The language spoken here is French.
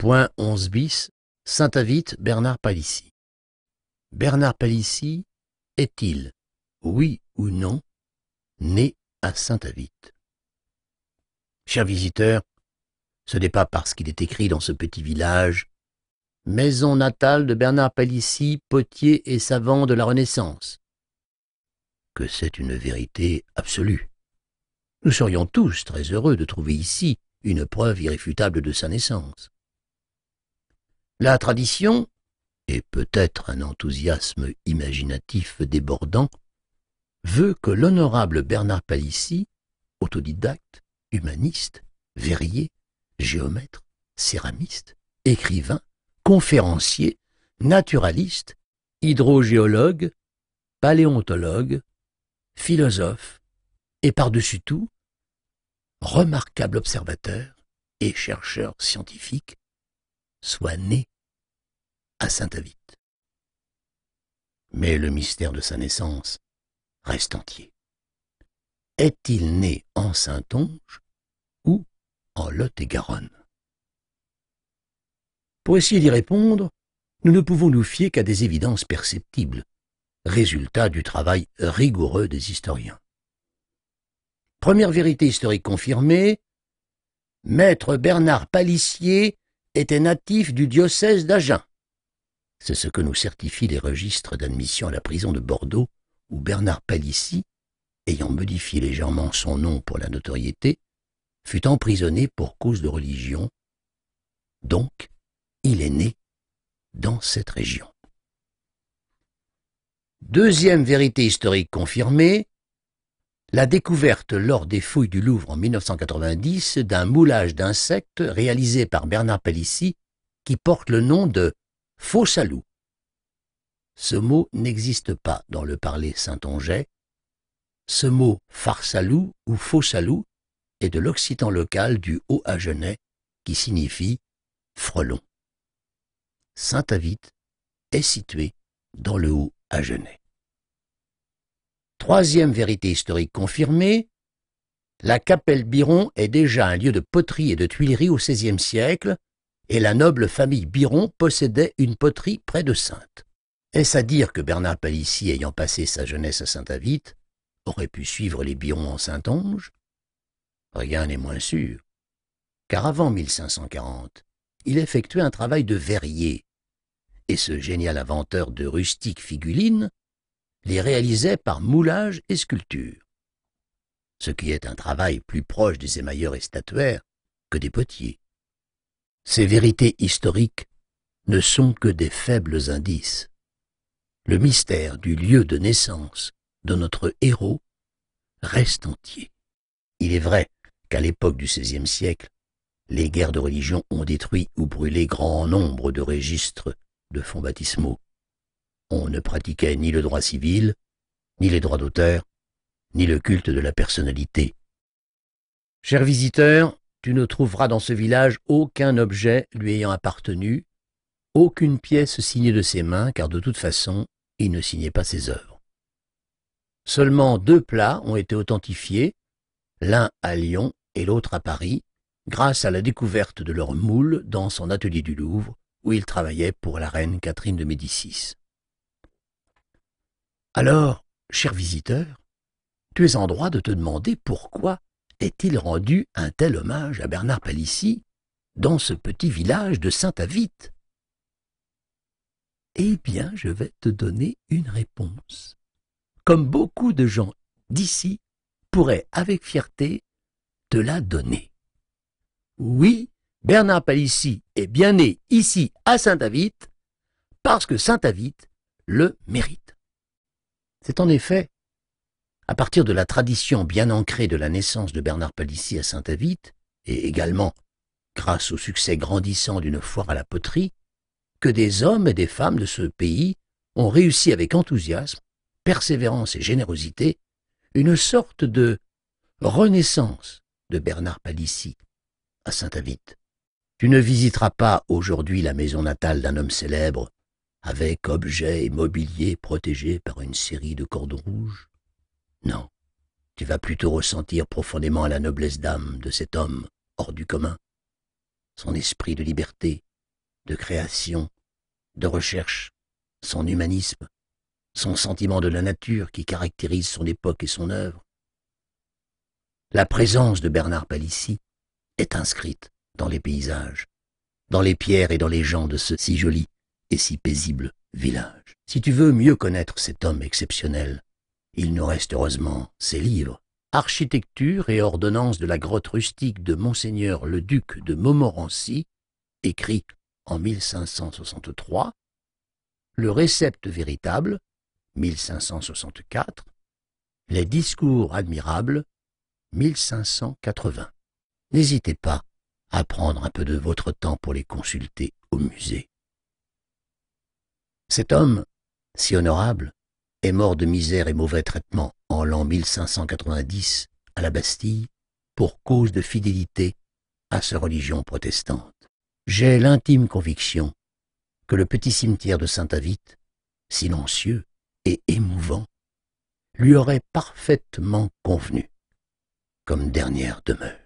Point 11 bis, Saint-Avite, Bernard Palissy. Bernard Palissy est-il, oui ou non, né à Saint-Avite Chers visiteurs, ce n'est pas parce qu'il est écrit dans ce petit village Maison natale de Bernard Palissy, potier et savant de la Renaissance que c'est une vérité absolue. Nous serions tous très heureux de trouver ici une preuve irréfutable de sa naissance. La tradition, et peut-être un enthousiasme imaginatif débordant, veut que l'honorable Bernard Palissy, autodidacte, humaniste, verrier, géomètre, céramiste, écrivain, conférencier, naturaliste, hydrogéologue, paléontologue, philosophe et par-dessus tout, remarquable observateur et chercheur scientifique, soit né à Saint-Avit. Mais le mystère de sa naissance reste entier. Est-il né en Saintonge ou en Lot-et-Garonne Pour essayer d'y répondre, nous ne pouvons nous fier qu'à des évidences perceptibles, résultat du travail rigoureux des historiens. Première vérité historique confirmée, Maître Bernard Palissier était natif du diocèse d'Agen. C'est ce que nous certifient les registres d'admission à la prison de Bordeaux, où Bernard Palissy, ayant modifié légèrement son nom pour la notoriété, fut emprisonné pour cause de religion. Donc, il est né dans cette région. Deuxième vérité historique confirmée, la découverte lors des fouilles du Louvre en 1990 d'un moulage d'insectes réalisé par Bernard Palissy qui porte le nom de faux salou. Ce mot n'existe pas dans le parler saint saintongeais. Ce mot farsalou ou faux salou est de l'occitan local du Haut Agenais qui signifie frelon. Saint-Avite est situé dans le Haut Agenais. Troisième vérité historique confirmée, la Capelle Biron est déjà un lieu de poterie et de tuileries au XVIe siècle, et la noble famille Biron possédait une poterie près de Sainte. Est-ce à dire que Bernard Palissy, ayant passé sa jeunesse à Saint-Avite, aurait pu suivre les Birons en saint Saint-Onge Rien n'est moins sûr, car avant 1540, il effectuait un travail de verrier, et ce génial inventeur de rustiques figulines les réalisait par moulage et sculpture, ce qui est un travail plus proche des émailleurs et statuaires que des potiers. Ces vérités historiques ne sont que des faibles indices. Le mystère du lieu de naissance de notre héros reste entier. Il est vrai qu'à l'époque du XVIe siècle, les guerres de religion ont détruit ou brûlé grand nombre de registres de fonds baptismaux. On ne pratiquait ni le droit civil, ni les droits d'auteur, ni le culte de la personnalité. Cher visiteur, tu ne trouveras dans ce village aucun objet lui ayant appartenu, aucune pièce signée de ses mains, car de toute façon, il ne signait pas ses œuvres. Seulement deux plats ont été authentifiés, l'un à Lyon et l'autre à Paris, grâce à la découverte de leur moule dans son atelier du Louvre, où il travaillait pour la reine Catherine de Médicis. Alors, cher visiteur, tu es en droit de te demander pourquoi est-il rendu un tel hommage à Bernard Palissy dans ce petit village de Saint-Avite Eh bien, je vais te donner une réponse. Comme beaucoup de gens d'ici pourraient avec fierté te la donner. Oui, Bernard Palissy est bien né ici à Saint-Avite parce que Saint-Avite le mérite. C'est en effet à partir de la tradition bien ancrée de la naissance de Bernard Palissy à saint avit et également grâce au succès grandissant d'une foire à la poterie, que des hommes et des femmes de ce pays ont réussi avec enthousiasme, persévérance et générosité une sorte de renaissance de Bernard Palissy à saint avit Tu ne visiteras pas aujourd'hui la maison natale d'un homme célèbre avec objets et mobilier protégés par une série de cordons rouges Non, tu vas plutôt ressentir profondément la noblesse d'âme de cet homme hors du commun, son esprit de liberté, de création, de recherche, son humanisme, son sentiment de la nature qui caractérise son époque et son œuvre. La présence de Bernard Palissy est inscrite dans les paysages, dans les pierres et dans les gens de ce si joli et si paisible village. Si tu veux mieux connaître cet homme exceptionnel, il nous reste heureusement ses livres. Architecture et ordonnance de la grotte rustique de Monseigneur le duc de Montmorency, écrit en 1563, le récepte véritable, 1564, les discours admirables, 1580. N'hésitez pas à prendre un peu de votre temps pour les consulter au musée. Cet homme, si honorable, est mort de misère et mauvais traitement en l'an 1590 à la Bastille pour cause de fidélité à sa religion protestante. J'ai l'intime conviction que le petit cimetière de saint avit silencieux et émouvant, lui aurait parfaitement convenu comme dernière demeure.